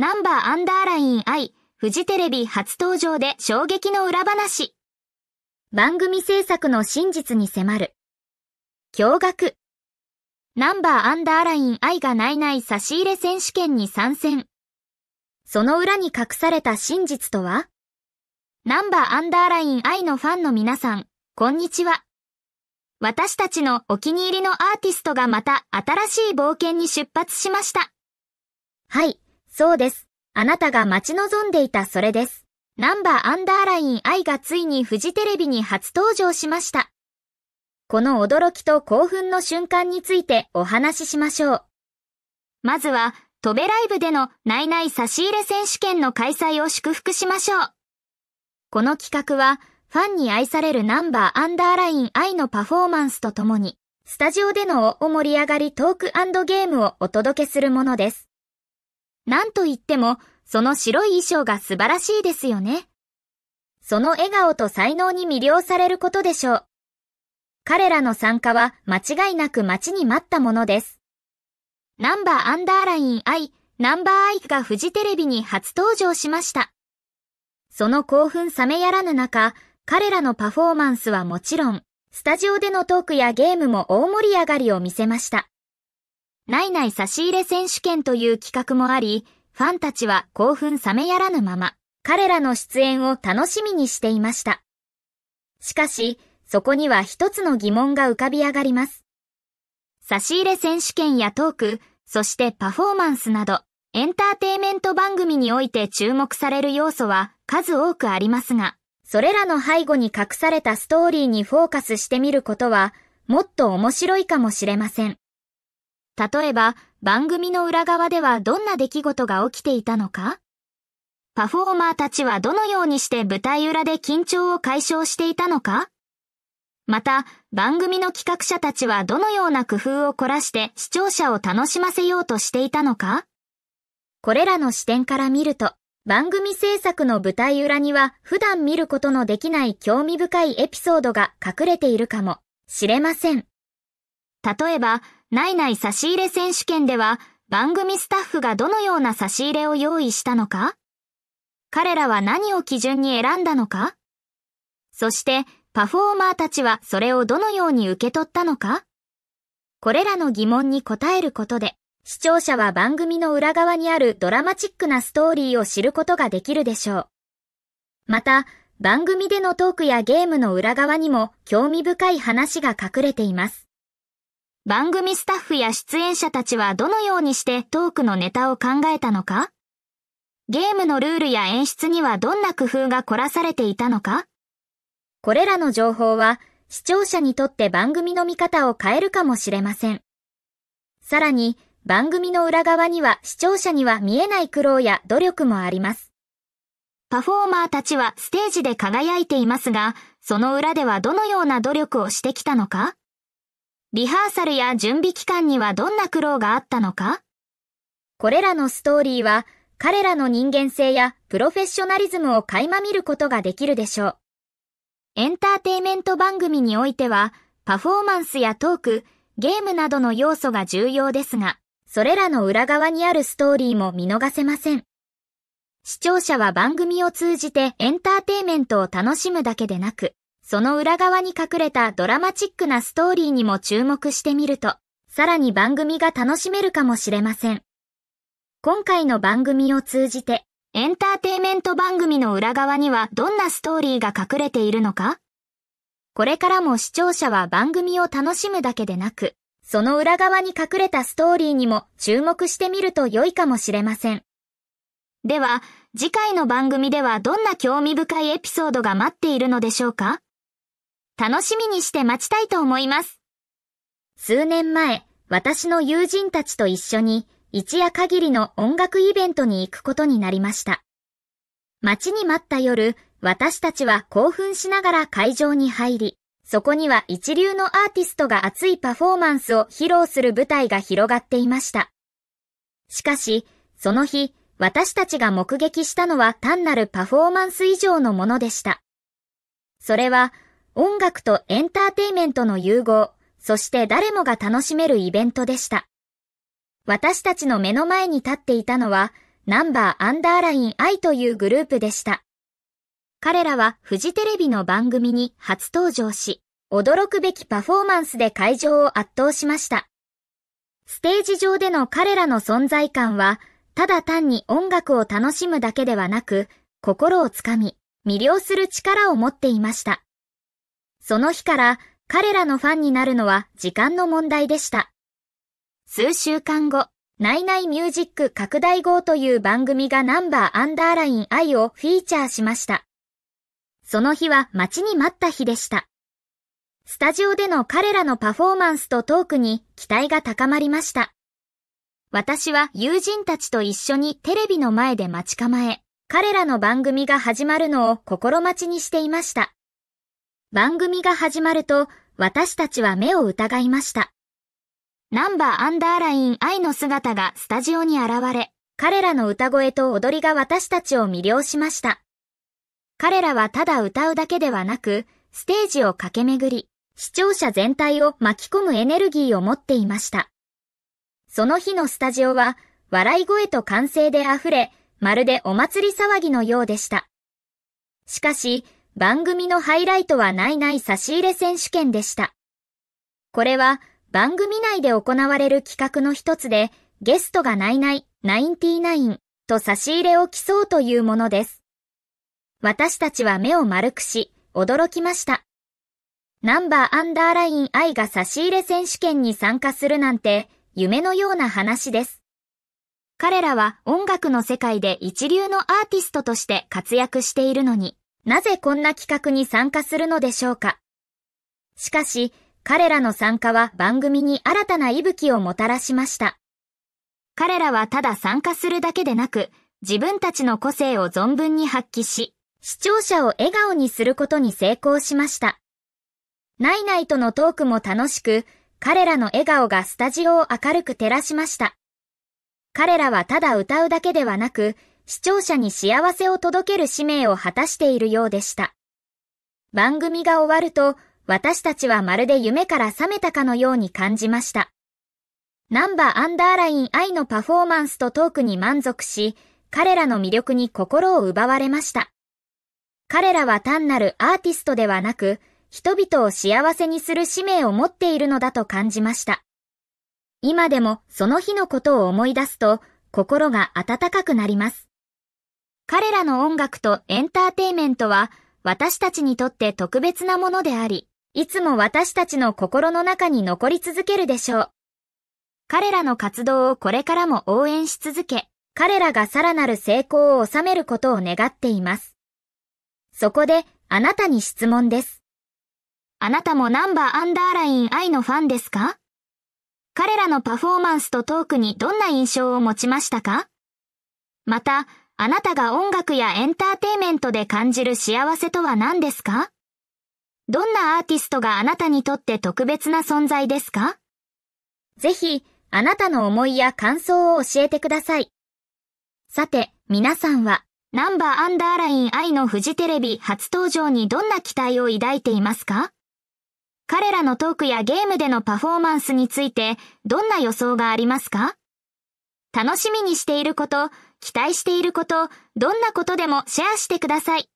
ナンバーアンダーライン I フジテレビ初登場で衝撃の裏話。番組制作の真実に迫る。驚愕。ナンバーアンダーライン I がないない差し入れ選手権に参戦。その裏に隠された真実とはナンバーアンダーライン I のファンの皆さん、こんにちは。私たちのお気に入りのアーティストがまた新しい冒険に出発しました。はい、そうです。あなたが待ち望んでいたそれです。ナンバーアンダーライン愛がついにフジテレビに初登場しました。この驚きと興奮の瞬間についてお話ししましょう。まずは、トベライブでのナイナイ差し入れ選手権の開催を祝福しましょう。この企画は、ファンに愛されるナンバーアンダーライン愛のパフォーマンスとともに、スタジオでのお盛り上がりトークゲームをお届けするものです。なんと言っても、その白い衣装が素晴らしいですよね。その笑顔と才能に魅了されることでしょう。彼らの参加は間違いなく待ちに待ったものです。ナンバーアンダーライン I、ナンバーアイがフジテレビに初登場しました。その興奮冷めやらぬ中、彼らのパフォーマンスはもちろん、スタジオでのトークやゲームも大盛り上がりを見せました。内い差し入れ選手権という企画もあり、ファンたちは興奮冷めやらぬまま、彼らの出演を楽しみにしていました。しかし、そこには一つの疑問が浮かび上がります。差し入れ選手権やトーク、そしてパフォーマンスなど、エンターテイメント番組において注目される要素は数多くありますが、それらの背後に隠されたストーリーにフォーカスしてみることは、もっと面白いかもしれません。例えば、番組の裏側ではどんな出来事が起きていたのかパフォーマーたちはどのようにして舞台裏で緊張を解消していたのかまた、番組の企画者たちはどのような工夫を凝らして視聴者を楽しませようとしていたのかこれらの視点から見ると、番組制作の舞台裏には普段見ることのできない興味深いエピソードが隠れているかもしれません。例えば、内内差し入れ選手権では番組スタッフがどのような差し入れを用意したのか彼らは何を基準に選んだのかそしてパフォーマーたちはそれをどのように受け取ったのかこれらの疑問に答えることで視聴者は番組の裏側にあるドラマチックなストーリーを知ることができるでしょう。また、番組でのトークやゲームの裏側にも興味深い話が隠れています。番組スタッフや出演者たちはどのようにしてトークのネタを考えたのかゲームのルールや演出にはどんな工夫が凝らされていたのかこれらの情報は視聴者にとって番組の見方を変えるかもしれません。さらに番組の裏側には視聴者には見えない苦労や努力もあります。パフォーマーたちはステージで輝いていますが、その裏ではどのような努力をしてきたのかリハーサルや準備期間にはどんな苦労があったのかこれらのストーリーは彼らの人間性やプロフェッショナリズムを垣間見ることができるでしょう。エンターテイメント番組においてはパフォーマンスやトーク、ゲームなどの要素が重要ですが、それらの裏側にあるストーリーも見逃せません。視聴者は番組を通じてエンターテイメントを楽しむだけでなく、その裏側に隠れたドラマチックなストーリーにも注目してみると、さらに番組が楽しめるかもしれません。今回の番組を通じて、エンターテイメント番組の裏側にはどんなストーリーが隠れているのかこれからも視聴者は番組を楽しむだけでなく、その裏側に隠れたストーリーにも注目してみると良いかもしれません。では、次回の番組ではどんな興味深いエピソードが待っているのでしょうか楽しみにして待ちたいと思います。数年前、私の友人たちと一緒に一夜限りの音楽イベントに行くことになりました。待ちに待った夜、私たちは興奮しながら会場に入り、そこには一流のアーティストが熱いパフォーマンスを披露する舞台が広がっていました。しかし、その日、私たちが目撃したのは単なるパフォーマンス以上のものでした。それは音楽とエンターテイメントの融合、そして誰もが楽しめるイベントでした。私たちの目の前に立っていたのは、ナンバーアンダーライン I というグループでした。彼らはフジテレビの番組に初登場し、驚くべきパフォーマンスで会場を圧倒しました。ステージ上での彼らの存在感は、ただ単に音楽を楽しむだけではなく、心をつかみ、魅了する力を持っていました。その日から彼らのファンになるのは時間の問題でした。数週間後、ナイナイミュージック拡大号という番組がナンバーアンダーラインイをフィーチャーしました。その日は待ちに待った日でした。スタジオでの彼らのパフォーマンスとトークに期待が高まりました。私は友人たちと一緒にテレビの前で待ち構え、彼らの番組が始まるのを心待ちにしていました。番組が始まると私たちは目を疑いました。ナンバーアンダーライン愛の姿がスタジオに現れ、彼らの歌声と踊りが私たちを魅了しました。彼らはただ歌うだけではなく、ステージを駆け巡り、視聴者全体を巻き込むエネルギーを持っていました。その日のスタジオは、笑い声と歓声で溢れ、まるでお祭り騒ぎのようでした。しかし、番組のハイライトはないない差し入れ選手権でした。これは番組内で行われる企画の一つで、ゲストがないない99と差し入れを競うというものです。私たちは目を丸くし、驚きました。ナンバーアンダーライン I が差し入れ選手権に参加するなんて、夢のような話です。彼らは音楽の世界で一流のアーティストとして活躍しているのに、なぜこんな企画に参加するのでしょうかしかし、彼らの参加は番組に新たな息吹をもたらしました。彼らはただ参加するだけでなく、自分たちの個性を存分に発揮し、視聴者を笑顔にすることに成功しました。ナイナイとのトークも楽しく、彼らの笑顔がスタジオを明るく照らしました。彼らはただ歌うだけではなく、視聴者に幸せを届ける使命を果たしているようでした。番組が終わると、私たちはまるで夢から覚めたかのように感じました。ナンバーアンダーライン愛のパフォーマンスとトークに満足し、彼らの魅力に心を奪われました。彼らは単なるアーティストではなく、人々を幸せにする使命を持っているのだと感じました。今でもその日のことを思い出すと、心が温かくなります。彼らの音楽とエンターテイメントは私たちにとって特別なものであり、いつも私たちの心の中に残り続けるでしょう。彼らの活動をこれからも応援し続け、彼らがさらなる成功を収めることを願っています。そこで、あなたに質問です。あなたもナンバーアンダーライン I のファンですか彼らのパフォーマンスとトークにどんな印象を持ちましたかまた、あなたが音楽やエンターテイメントで感じる幸せとは何ですかどんなアーティストがあなたにとって特別な存在ですかぜひ、あなたの思いや感想を教えてください。さて、皆さんは、ナンバーアンダーライン愛のフジテレビ初登場にどんな期待を抱いていますか彼らのトークやゲームでのパフォーマンスについて、どんな予想がありますか楽しみにしていること、期待していること、どんなことでもシェアしてください。